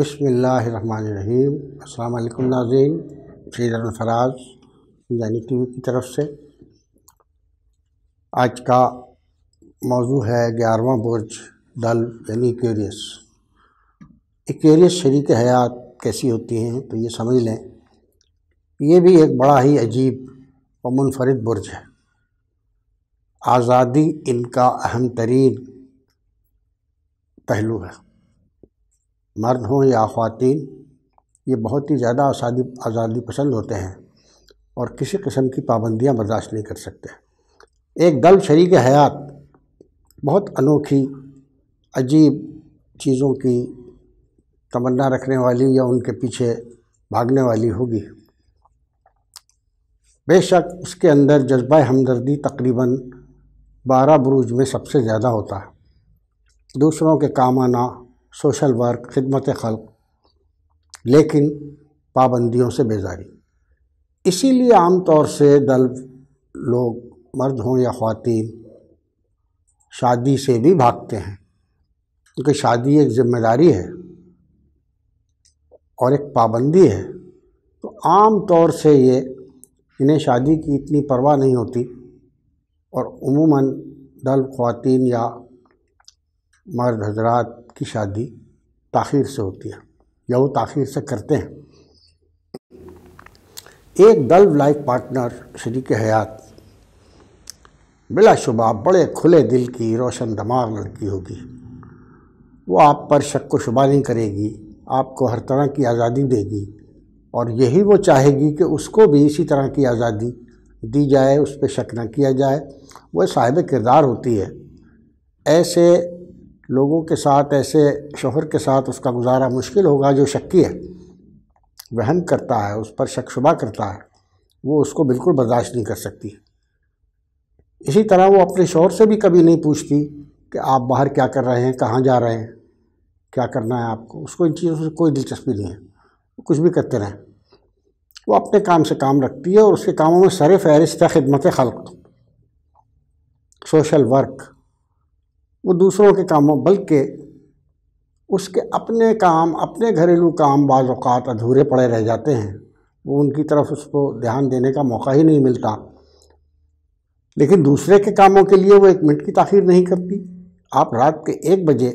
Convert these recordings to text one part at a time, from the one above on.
बसमीम अल्लाम नाजीन फ्रीदर फराज यानी टी वी की तरफ से आज का मौजू है ग्यारहवा बुर्ज दल यानी इक्रियस इक्वेरियस शरीक हयात कैसी होती हैं तो ये समझ लें ये भी एक बड़ा ही अजीब व मुनफरद बुर्ज है आज़ादी इनका अहम तरीन पहलू है मर्द हों या ख़वातीन ये बहुत ही ज़्यादा आज़ादी आज़ादी पसंद होते हैं और किसी किस्म की पाबंदियाँ बर्दाश्त नहीं कर सकते एक दल शरीक हयात बहुत अनोखी अजीब चीज़ों की तमन्ना रखने वाली या उनके पीछे भागने वाली होगी बेशक उसके अंदर जज्बा हमदर्दी तकरीबन बारह बुरुज में सबसे ज़्यादा होता है दूसरों के काम आना सोशल वर्क खिदमत खल लेकिन पाबंदियों से बेजारी इसीलिए आम तौर से दल लोग मर्द हों या ख़वातीन शादी से भी भागते हैं क्योंकि शादी एक जिम्मेदारी है और एक पाबंदी है तो आम तौर से ये इन्हें शादी की इतनी परवाह नहीं होती और उमूमन दल ख़वातीन या मर्द हजरात की शादी ताखिर से होती है या वो ताखिर से करते हैं एक दल्व लाइक पार्टनर शरीक हयात बिलाशुबा बड़े खुले दिल की रोशन दमाग लड़की होगी वो आप पर शक व शुबा नहीं करेगी आपको हर तरह की आज़ादी देगी और यही वो चाहेगी कि उसको भी इसी तरह की आज़ादी दी जाए उस पर शक न किया जाए वह साहिब किरदार होती है ऐसे लोगों के साथ ऐसे शोहर के साथ उसका गुजारा मुश्किल होगा जो शक्की है वहन करता है उस पर शक शुबा करता है वो उसको बिल्कुल बर्दाश्त नहीं कर सकती इसी तरह वो अपने शोहर से भी कभी नहीं पूछती कि आप बाहर क्या कर रहे हैं कहाँ जा रहे हैं क्या करना है आपको उसको इन चीज़ों से कोई दिलचस्पी नहीं है वो कुछ भी करते रहें वो अपने काम से काम रखती है और उसके कामों में सर फहरिस्त है खिदमत खल सोशल वर्क वो दूसरों के कामों बल्कि उसके अपने काम अपने घरेलू काम बाज़ात अधूरे पड़े रह जाते हैं वो उनकी तरफ उसको ध्यान देने का मौका ही नहीं मिलता लेकिन दूसरे के कामों के लिए वो एक मिनट की ताखिर नहीं करती आप रात के एक बजे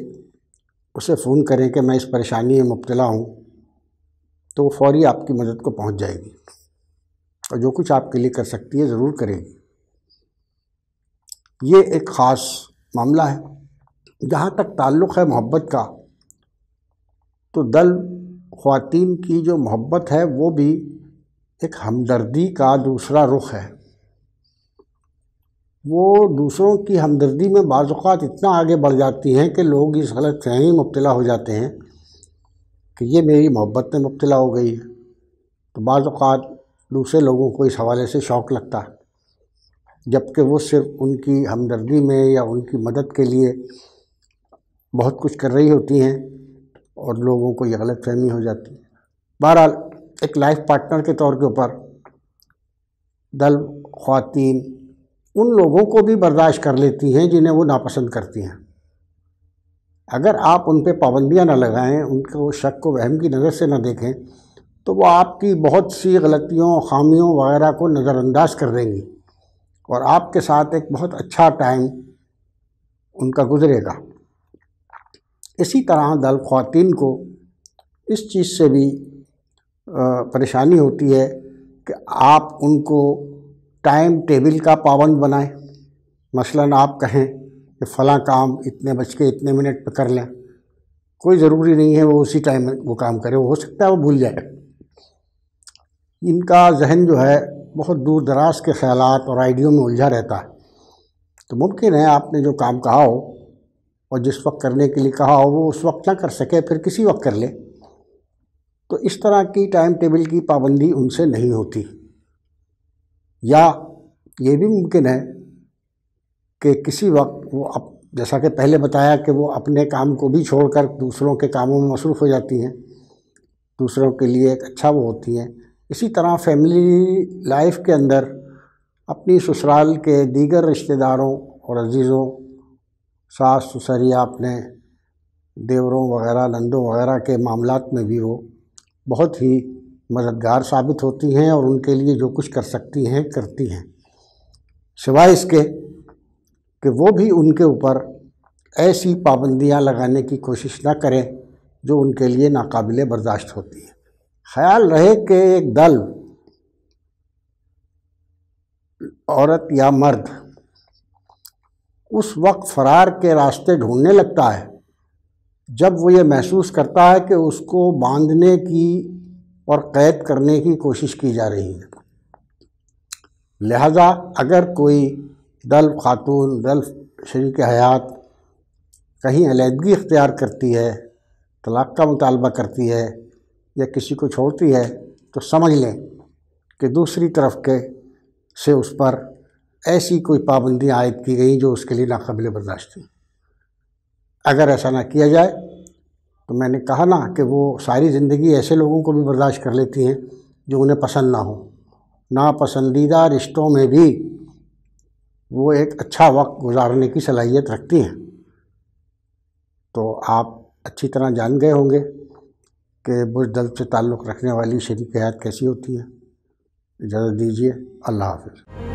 उसे फ़ोन करें कि मैं इस परेशानी में मुबतला हूँ तो वो फौरी आपकी मदद को पहुँच जाएगी और जो कुछ आपके लिए कर सकती है ज़रूर करेगी ये एक ख़ास मामला है जहाँ तक ताल्लुक़ है मोहब्बत का तो दल खातिन की जो मोहब्बत है वो भी एक हमदर्दी का दूसरा रुख है वो दूसरों की हमदर्दी में बाज़ात इतना आगे बढ़ जाती हैं कि लोग इस गलत फहमी मुबतला हो जाते हैं कि ये मेरी मोहब्बत में मुबतला हो गई है तो बाज़ात दूसरे लोगों को इस हवाले से शौक़ लगता है जबकि वो सिर्फ उनकी हमदर्दी में या उनकी मदद के लिए बहुत कुछ कर रही होती हैं और लोगों को यह गलत फहमी हो जाती है बहरहाल एक लाइफ पार्टनर के तौर के ऊपर दल खातन उन लोगों को भी बर्दाश्त कर लेती हैं जिन्हें वो नापसंद करती हैं अगर आप उन पर पाबंदियाँ ना लगाएं उनको शक को वहम की नज़र से ना देखें तो वो आपकी बहुत सी गलतियों खामियों वगैरह को नज़रअंदाज कर देंगी और आपके साथ एक बहुत अच्छा टाइम उनका गुजरेगा इसी तरह दल ख़वान को इस चीज़ से भी परेशानी होती है कि आप उनको टाइम टेबल का पाबंद बनाएं मसलन आप कहें कि फ़लाँ काम इतने बज के इतने मिनट पर कर लें कोई ज़रूरी नहीं है वो उसी टाइम वो काम करे वो हो सकता है वो भूल जाए इनका जहन जो है बहुत दूर दराज के ख्याल और आइडियो में उलझा रहता है तो मुमकिन है आपने जो काम कहा हो और जिस वक्त करने के लिए कहा हो वो उस वक्त ना कर सके फिर किसी वक्त कर ले तो इस तरह की टाइम टेबल की पाबंदी उनसे नहीं होती या ये भी मुमकिन है कि किसी वक्त वो अप जैसा कि पहले बताया कि वो अपने काम को भी छोड़कर दूसरों के कामों में मसरूफ़ हो जाती हैं दूसरों के लिए एक अच्छा वो होती हैं इसी तरह फैमिली लाइफ के अंदर अपनी ससुराल के दीगर रिश्तेदारों और अजीज़ों सास ससरिया अपने देवरों वगैरह नंदों वगैरह के मामलों में भी वो बहुत ही मददगार साबित होती हैं और उनके लिए जो कुछ कर सकती हैं करती हैं सिवाय इसके कि वो भी उनके ऊपर ऐसी पाबंदियां लगाने की कोशिश ना करें जो उनके लिए नाकाबिले बर्दाश्त होती हैं ख्याल रहे कि एक दल औरत या मर्द उस वक्त फरार के रास्ते ढूंढने लगता है जब वो ये महसूस करता है कि उसको बांधने की और कैद करने की कोशिश की जा रही है लिहाजा अगर कोई दल खातून दल शरीक हयात कहीं अलीदगी इख्तियार करती है तलाक़ का मुतालबा करती है या किसी को छोड़ती है तो समझ लें कि दूसरी तरफ के से उस पर ऐसी कोई पाबंदी आयद की गई जो उसके लिए नाकबिल बर्दाश्त थी अगर ऐसा ना किया जाए तो मैंने कहा ना कि वो सारी ज़िंदगी ऐसे लोगों को भी बर्दाश्त कर लेती हैं जो उन्हें पसंद ना हो नापसंदीदा रिश्तों में भी वो एक अच्छा वक्त गुजारने की सलाहियत रखती हैं तो आप अच्छी तरह जान गए होंगे कि बुज दल से ताल्लुक़ रखने वाली शरीक हयात कैसी होती है इजाज़त दीजिए अल्लाह हाफिज़